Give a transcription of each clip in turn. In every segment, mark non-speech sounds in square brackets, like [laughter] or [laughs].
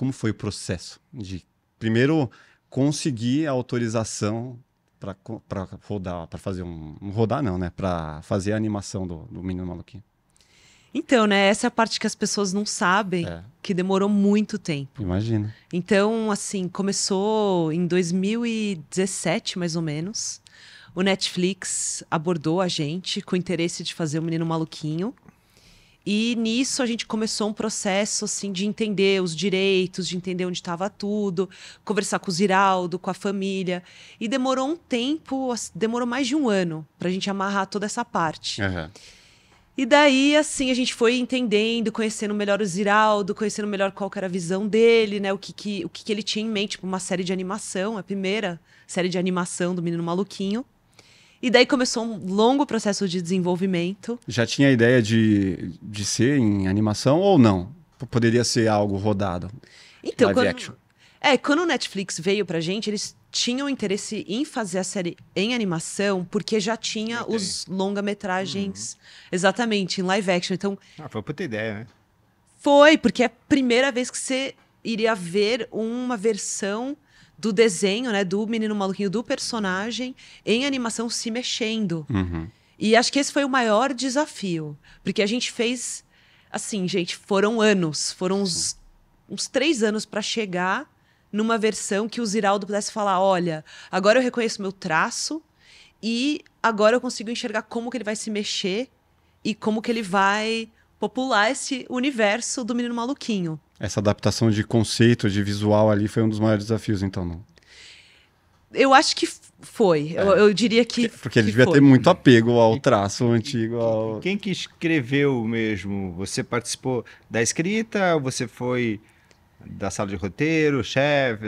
como foi o processo de primeiro conseguir a autorização para rodar, para fazer um, rodar não, né, para fazer a animação do, do Menino Maluquinho? Então, né, essa é a parte que as pessoas não sabem, é. que demorou muito tempo. Imagina. Então, assim, começou em 2017, mais ou menos. O Netflix abordou a gente com o interesse de fazer o Menino Maluquinho. E nisso a gente começou um processo assim de entender os direitos, de entender onde estava tudo, conversar com o Ziraldo, com a família. E demorou um tempo, demorou mais de um ano para a gente amarrar toda essa parte. Uhum. E daí, assim, a gente foi entendendo, conhecendo melhor o Ziraldo, conhecendo melhor qual era a visão dele, né? O que, que, o que, que ele tinha em mente, tipo, uma série de animação, a primeira série de animação do Menino Maluquinho. E daí começou um longo processo de desenvolvimento. Já tinha a ideia de, de ser em animação ou não? Poderia ser algo rodado. Então, live quando, action. É, quando o Netflix veio pra gente, eles tinham interesse em fazer a série em animação, porque já tinha okay. os longa-metragens, uhum. exatamente, em live action. Então, ah, foi puta ideia, né? Foi, porque é a primeira vez que você iria ver uma versão do desenho, né, do menino maluquinho, do personagem em animação se mexendo. Uhum. E acho que esse foi o maior desafio, porque a gente fez assim, gente, foram anos, foram uns, uns três anos para chegar numa versão que o Ziraldo pudesse falar, olha, agora eu reconheço meu traço e agora eu consigo enxergar como que ele vai se mexer e como que ele vai popular esse universo do menino maluquinho. Essa adaptação de conceito, de visual ali foi um dos maiores desafios, então, não? Eu acho que foi. É. Eu, eu, diria que. Porque ele que devia foi. ter muito apego ao traço antigo. Ao... Quem que escreveu mesmo? Você participou da escrita? Você foi da sala de roteiro, chefe?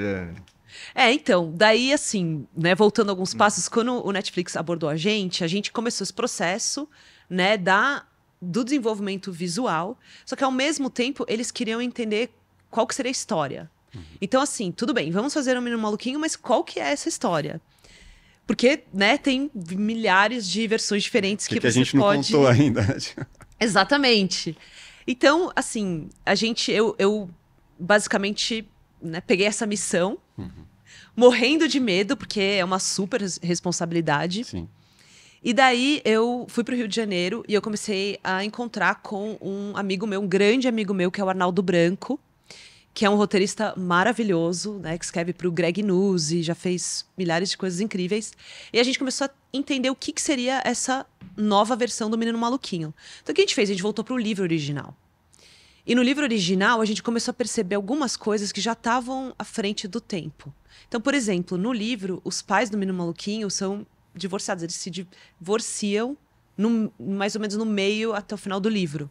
É, então, daí assim, né, voltando alguns passos, quando o Netflix abordou a gente, a gente começou esse processo, né, da do desenvolvimento visual, só que ao mesmo tempo eles queriam entender qual que seria a história. Uhum. Então, assim, tudo bem, vamos fazer um menino maluquinho, mas qual que é essa história? Porque, né, tem milhares de versões diferentes que, é que, que a gente pode... não contou ainda. Né? [laughs] Exatamente. Então, assim, a gente, eu, eu basicamente né, peguei essa missão, uhum. morrendo de medo, porque é uma super responsabilidade. Sim. E daí eu fui para o Rio de Janeiro e eu comecei a encontrar com um amigo meu, um grande amigo meu, que é o Arnaldo Branco, que é um roteirista maravilhoso, né, que escreve para o Greg News e já fez milhares de coisas incríveis. E a gente começou a entender o que, que seria essa nova versão do Menino Maluquinho. Então o que a gente fez? A gente voltou para o livro original. E no livro original, a gente começou a perceber algumas coisas que já estavam à frente do tempo. Então, por exemplo, no livro, os pais do menino maluquinho são divorciados. Eles se divorciam no, mais ou menos no meio até o final do livro.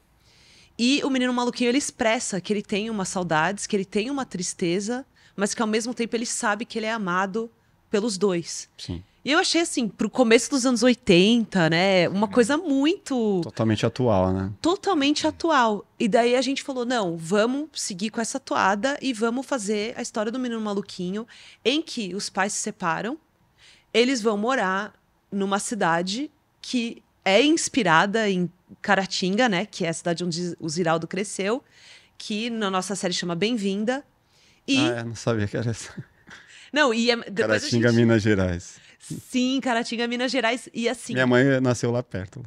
E o menino maluquinho ele expressa que ele tem umas saudades, que ele tem uma tristeza, mas que ao mesmo tempo ele sabe que ele é amado pelos dois. Sim. E eu achei assim, pro começo dos anos 80, né? Uma coisa muito. Totalmente atual, né? Totalmente atual. E daí a gente falou: não, vamos seguir com essa toada e vamos fazer a história do menino maluquinho, em que os pais se separam, eles vão morar numa cidade que é inspirada em Caratinga, né? Que é a cidade onde o Ziraldo cresceu, que na nossa série chama Bem-vinda. E... Ah, eu é, não sabia que era essa. Não, e é... depois Caratinga, gente... Minas Gerais. Sim, Caratinga, Minas Gerais. E assim. Minha mãe nasceu lá perto.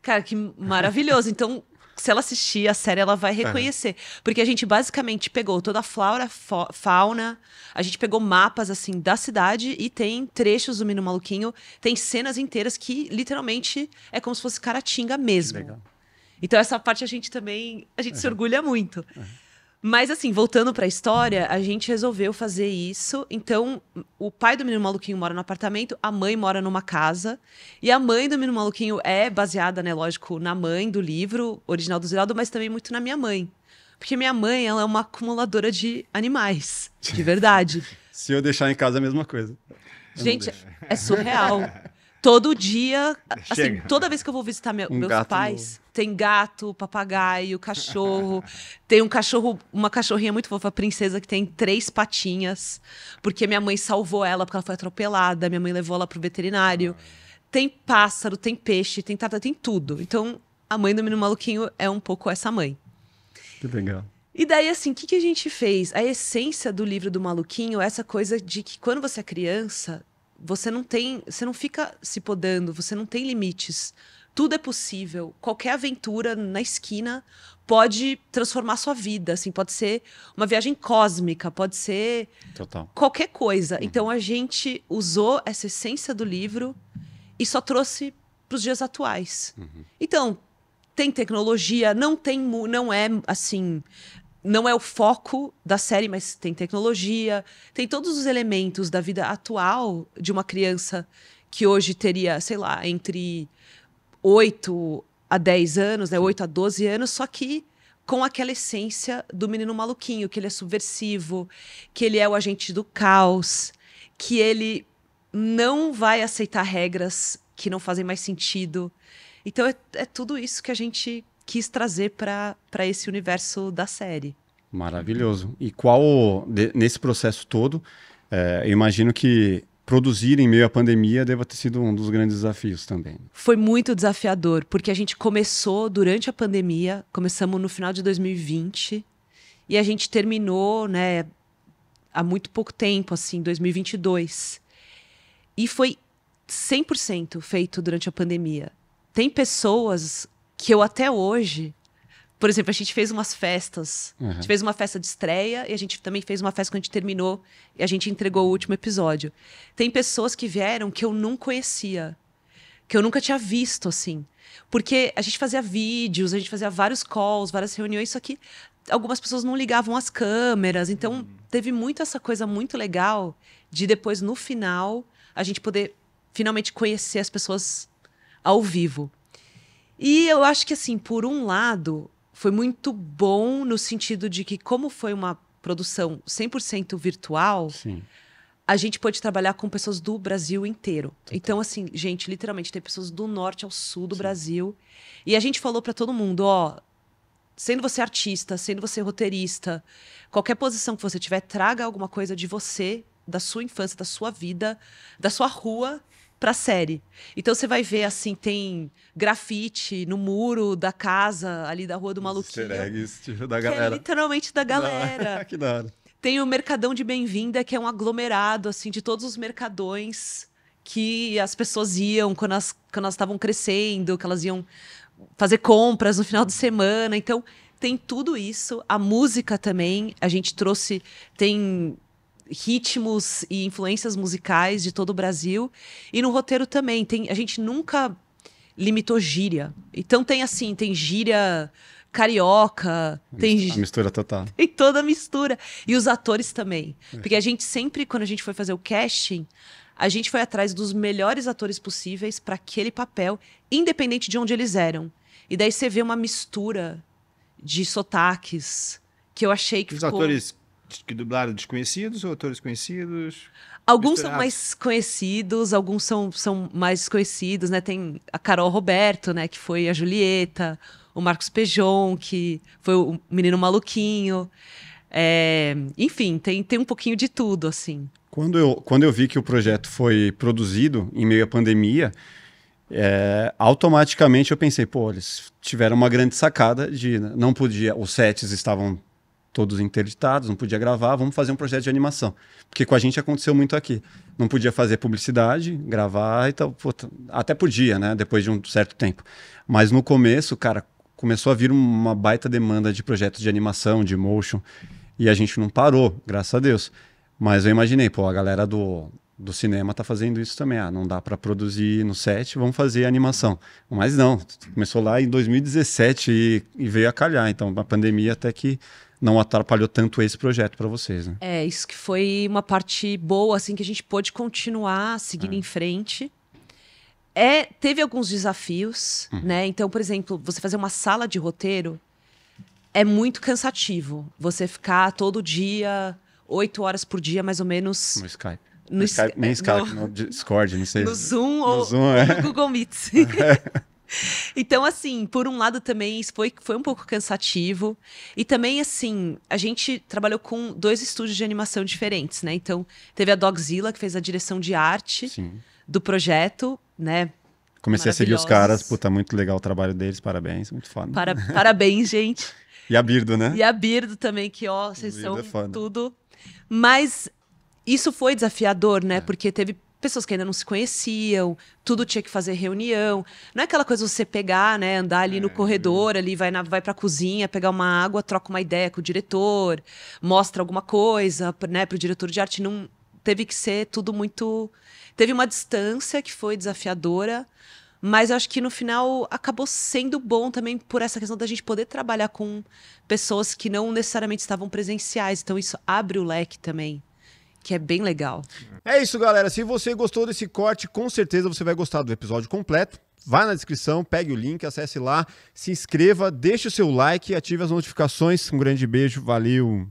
Cara, que maravilhoso. Então, se ela assistir a série, ela vai reconhecer. Uhum. Porque a gente basicamente pegou toda a flora, fauna, a gente pegou mapas, assim, da cidade e tem trechos do Mino Maluquinho, tem cenas inteiras que literalmente é como se fosse Caratinga mesmo. Então essa parte a gente também, a gente uhum. se orgulha muito. Uhum. Mas assim, voltando para a história, a gente resolveu fazer isso. Então, o pai do menino maluquinho mora no apartamento, a mãe mora numa casa. E a mãe do menino maluquinho é baseada, né, lógico, na mãe do livro original do Ziraldo, mas também muito na minha mãe. Porque minha mãe, ela é uma acumuladora de animais, de [laughs] verdade. Se eu deixar em casa é a mesma coisa. gente, é surreal. [laughs] Todo dia, assim, toda vez que eu vou visitar meu, um meus pais, novo. tem gato, papagaio, cachorro. [laughs] tem um cachorro, uma cachorrinha muito fofa, princesa, que tem três patinhas, porque minha mãe salvou ela porque ela foi atropelada, minha mãe levou ela pro veterinário. Ah. Tem pássaro, tem peixe, tem tartaruga, tem tudo. Então, a mãe do menino maluquinho é um pouco essa mãe. Que legal. E daí, assim, o que, que a gente fez? A essência do livro do Maluquinho é essa coisa de que quando você é criança, você não tem, você não fica se podando, você não tem limites. Tudo é possível. Qualquer aventura na esquina pode transformar sua vida, assim, pode ser uma viagem cósmica, pode ser Total. qualquer coisa. Uhum. Então a gente usou essa essência do livro e só trouxe para os dias atuais. Uhum. Então, tem tecnologia, não tem não é assim não é o foco da série, mas tem tecnologia, tem todos os elementos da vida atual de uma criança que hoje teria, sei lá, entre 8 a 10 anos, né, 8 a 12 anos, só que com aquela essência do menino maluquinho, que ele é subversivo, que ele é o agente do caos, que ele não vai aceitar regras que não fazem mais sentido. Então é, é tudo isso que a gente quis trazer para esse universo da série. Maravilhoso. E qual, de, nesse processo todo, é, eu imagino que produzir em meio à pandemia deva ter sido um dos grandes desafios também. Foi muito desafiador, porque a gente começou durante a pandemia, começamos no final de 2020, e a gente terminou, né, há muito pouco tempo, assim, 2022. E foi 100% feito durante a pandemia. Tem pessoas que eu até hoje. Por exemplo, a gente fez umas festas. Uhum. A gente uhum. fez uma festa de estreia e a gente também fez uma festa quando a gente terminou e a gente entregou o último episódio. Tem pessoas que vieram que eu não conhecia, que eu nunca tinha visto, assim. Porque a gente fazia vídeos, a gente fazia vários calls, várias reuniões, só que algumas pessoas não ligavam as câmeras. Então, uhum. teve muito essa coisa muito legal de depois, no final, a gente poder finalmente conhecer as pessoas ao vivo. E eu acho que, assim, por um lado, foi muito bom no sentido de que, como foi uma produção 100% virtual, Sim. a gente pôde trabalhar com pessoas do Brasil inteiro. Total. Então, assim, gente, literalmente, tem pessoas do norte ao sul do Sim. Brasil. E a gente falou para todo mundo: ó, sendo você artista, sendo você roteirista, qualquer posição que você tiver, traga alguma coisa de você, da sua infância, da sua vida, da sua rua para série. Então você vai ver, assim, tem grafite no muro da casa, ali da Rua do Maluquinho. Eggs, tipo, da é galera. É literalmente da [laughs] galera. [laughs] que da hora. Tem o Mercadão de Bem-vinda, que é um aglomerado, assim, de todos os mercadões que as pessoas iam quando elas quando estavam crescendo, que elas iam fazer compras no final de semana. Então, tem tudo isso. A música também, a gente trouxe, tem ritmos e influências musicais de todo o Brasil. E no roteiro também, tem, a gente nunca limitou gíria. Então tem assim, tem gíria carioca, tem mistura, mistura total. Tem toda a mistura e os atores também. É. Porque a gente sempre quando a gente foi fazer o casting, a gente foi atrás dos melhores atores possíveis para aquele papel, independente de onde eles eram. E daí você vê uma mistura de sotaques que eu achei que os ficou... atores que dublaram desconhecidos ou atores conhecidos? Alguns misturados? são mais conhecidos, alguns são, são mais desconhecidos, né? Tem a Carol Roberto, né? Que foi a Julieta, o Marcos Pejon, que foi o Menino Maluquinho. É, enfim, tem, tem um pouquinho de tudo, assim. Quando eu, quando eu vi que o projeto foi produzido em meio à pandemia, é, automaticamente eu pensei, pô, eles tiveram uma grande sacada de não podia, os sets estavam todos interditados, não podia gravar, vamos fazer um projeto de animação. Porque com a gente aconteceu muito aqui. Não podia fazer publicidade, gravar e então, tal. até podia, né? Depois de um certo tempo. Mas no começo, cara, começou a vir uma baita demanda de projetos de animação, de motion. E a gente não parou, graças a Deus. Mas eu imaginei, pô, a galera do, do cinema tá fazendo isso também. Ah, não dá para produzir no set, vamos fazer animação. Mas não, começou lá em 2017 e, e veio a calhar. Então, a pandemia até que não atrapalhou tanto esse projeto para vocês, né? É, isso que foi uma parte boa, assim, que a gente pôde continuar seguindo é. em frente. É, teve alguns desafios, uhum. né? Então, por exemplo, você fazer uma sala de roteiro é muito cansativo. Você ficar todo dia, oito horas por dia, mais ou menos. No Skype. No, no Skype, nem é, Skype, no, no Discord, não sei. No Zoom no ou Zoom, é. no Google Meet. É. [laughs] [laughs] Então, assim, por um lado também isso foi, foi um pouco cansativo. E também, assim, a gente trabalhou com dois estúdios de animação diferentes, né? Então, teve a Dogzilla, que fez a direção de arte Sim. do projeto, né? Comecei a seguir os caras, puta, muito legal o trabalho deles, parabéns, muito foda. Para, [laughs] parabéns, gente. E a Birdo, né? E a Birdo também, que, ó, vocês são é tudo. Mas isso foi desafiador, né? É. Porque teve pessoas que ainda não se conheciam, tudo tinha que fazer reunião. Não é aquela coisa você pegar, né, andar ali é, no corredor, ali vai na, vai para cozinha, pegar uma água, troca uma ideia com o diretor, mostra alguma coisa, né, o diretor de arte não teve que ser tudo muito teve uma distância que foi desafiadora, mas eu acho que no final acabou sendo bom também por essa questão da gente poder trabalhar com pessoas que não necessariamente estavam presenciais, então isso abre o leque também que é bem legal. É isso, galera. Se você gostou desse corte, com certeza você vai gostar do episódio completo. Vá na descrição, pegue o link, acesse lá, se inscreva, deixe o seu like e ative as notificações. Um grande beijo, valeu!